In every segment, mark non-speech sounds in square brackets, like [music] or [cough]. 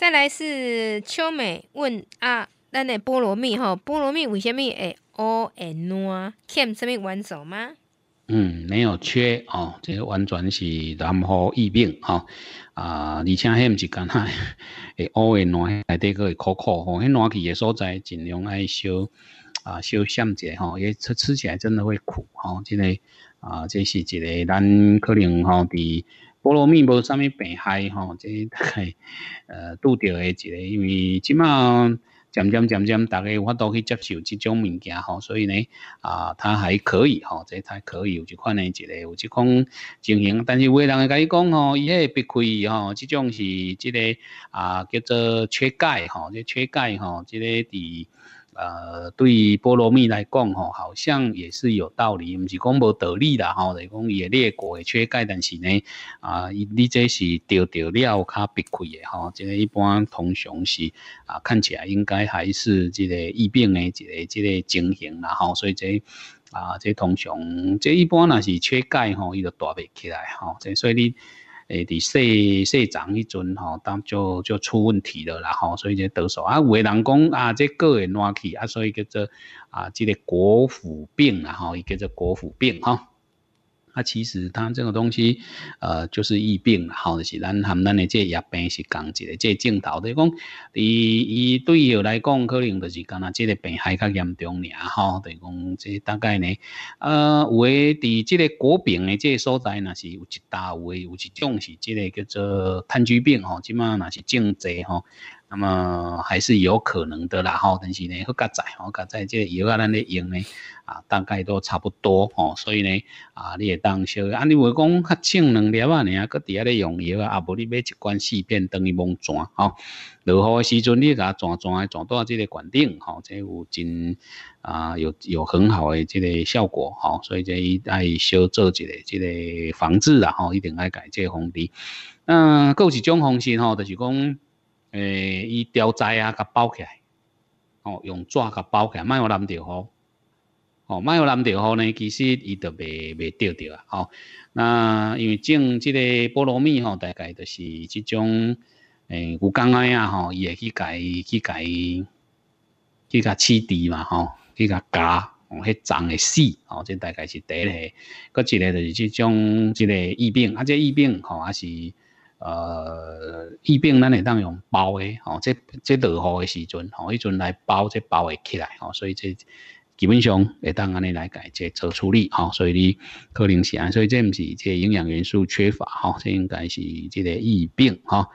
再来是秋美问啊，咱的菠萝蜜吼，菠萝蜜为什么会乌会 l 欠 n 暖 c a 吗？嗯，没有缺哦，这完全是南国疫病哦啊，而且迄毋是干害，all in 暖，海 [laughs] 底个会苦苦吼，迄暖去嘅所在尽量爱少啊，少闪者吼，因为吃吃起来真的会苦吼，真个啊，这是一个咱可能吼比。菠萝蜜无啥物病害吼，即大概呃拄着诶一个，因为即卖渐渐渐渐，大家有法都去接受这种物件吼，所以呢啊，它还可以吼，即它可以有一款诶一个，有即款经营。但是有诶人会甲伊讲吼，伊迄别亏吼，这种是即个啊叫做缺钙吼，即缺钙吼，即个伫。呃，对菠萝蜜来讲，吼，好像也是有道理，唔是讲无道理啦吼，是讲也裂果也缺钙，但是呢，啊，你这是掉掉了较闭亏的，吼，即个一般通常是啊，看起来应该还是即个疫病的即个即个情形啦，吼，所以这啊，这通常这一般若是缺钙，吼，伊就大袂起来，吼，所以你。诶，第四四长迄阵吼，当就就出问题了啦吼，所以就得手啊。有诶人讲啊，即个诶乱去啊，所以叫做啊，即个国府病啊吼，伊叫做国府病吼。啊，其实它这个东西，呃，就是疫病，吼是咱含咱的这疫病是共一个，这头，就是讲，伊伊对药来讲，可能就是讲啊，这个病害较严重咧，吼，就是讲这大概呢，呃，有诶伫这个国病的这个所在若是有一大，有诶有一种是这个叫做炭疽病，吼，即码那是症植，吼。那么还是有可能的啦，吼！但是呢，好加载，好加载，这药啊，咱咧用呢，啊，大概都差不多，吼！所以呢，啊，你当小，啊，你话讲较轻两粒啊，尔，搁底下咧用药啊，啊，无你买一罐四片，等于蒙转，吼！落雨的时阵，你甲转转啊，转到这个管顶，吼，这有真啊，有有很好的这个效果，吼！所以这伊爱小做一下这个防治啦，吼，一定爱改这红敌。嗯，有一种方式吼，就是讲。诶，伊调栽啊，甲包起来，哦，用纸甲包起来，莫有淋着好，哦，莫有淋着好呢。其实伊就未未掉掉啊。哦，那因为种即个菠萝蜜吼，大概就是即种诶，牛肝啊吼，伊会去伊去伊去甲饲猪嘛吼，去甲加哦，迄长诶死哦，即大概是第一。个一个就是即种即个疫病，啊，这疫病吼还是。呃，疫病咱会当用包诶，吼，即即落雨诶时阵，吼，迄阵来包，即包会起来，吼，所以这基本上会当安尼来解即做处理，吼，所以你可能是，所以这毋是即营养元素缺乏，吼，这应该是即个疫病，吼，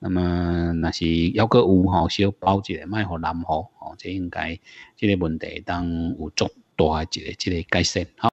那么若是要阁有吼，小包一个，卖互南吼吼，这应该即个问题当有足大一个即个改善，吼。